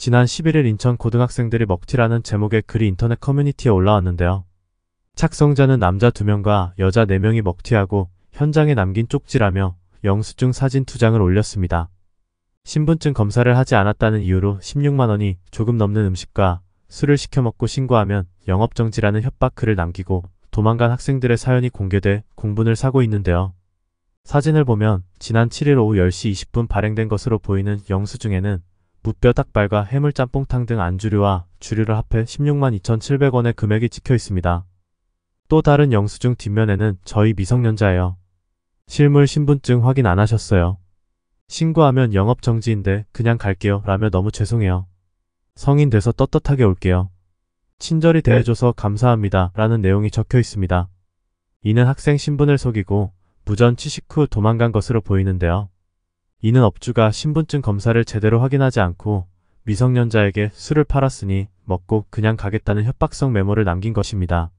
지난 11일 인천 고등학생들이 먹튀라는 제목의 글이 인터넷 커뮤니티에 올라왔는데요. 착성자는 남자 2명과 여자 4명이 먹튀하고 현장에 남긴 쪽지라며 영수증 사진 2장을 올렸습니다. 신분증 검사를 하지 않았다는 이유로 16만원이 조금 넘는 음식과 술을 시켜 먹고 신고하면 영업정지라는 협박 글을 남기고 도망간 학생들의 사연이 공개돼 공분을 사고 있는데요. 사진을 보면 지난 7일 오후 10시 20분 발행된 것으로 보이는 영수증에는 무뼈 닭발과 해물 짬뽕탕 등 안주류와 주류를 합해 16만 2,700원의 금액이 찍혀 있습니다. 또 다른 영수증 뒷면에는 저희 미성년자예요. 실물 신분증 확인 안 하셨어요. 신고하면 영업정지인데 그냥 갈게요 라며 너무 죄송해요. 성인 돼서 떳떳하게 올게요. 친절히 네. 대해줘서 감사합니다 라는 내용이 적혀 있습니다. 이는 학생 신분을 속이고 무전 취식 후 도망간 것으로 보이는데요. 이는 업주가 신분증 검사를 제대로 확인하지 않고 미성년자에게 술을 팔았으니 먹고 그냥 가겠다는 협박성 메모를 남긴 것입니다.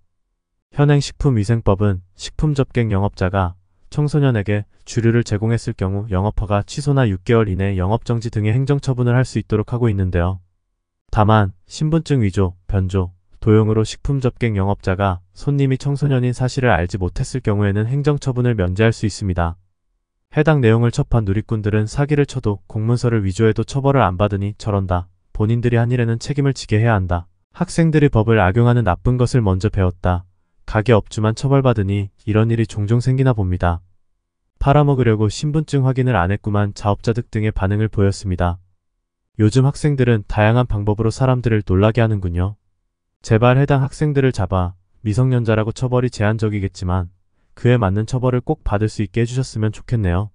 현행 식품위생법은 식품접객 영업자가 청소년에게 주류를 제공했을 경우 영업허가 취소나 6개월 이내 영업정지 등의 행정처분을 할 수 있도록 하고 있는데요. 다만 신분증 위조, 변조, 도용으로 식품접객 영업자가 손님이 청소년인 사실을 알지 못했을 경우에는 행정처분을 면제할 수 있습니다. 해당 내용을 접한 누리꾼들은 사기를 쳐도 공문서를 위조해도 처벌을 안 받으니 저런다. 본인들이 한 일에는 책임을 지게 해야 한다. 학생들이 법을 악용하는 나쁜 것을 먼저 배웠다. 가게 업주만 처벌받으니 이런 일이 종종 생기나 봅니다. 팔아먹으려고 신분증 확인을 안 했구만 자업자 득등의 반응을 보였습니다. 요즘 학생들은 다양한 방법으로 사람들을 놀라게 하는군요. 제발 해당 학생들을 잡아 미성년자라고 처벌이 제한적이겠지만 그에 맞는 처벌을 꼭 받을 수 있게 해주셨으면 좋겠네요.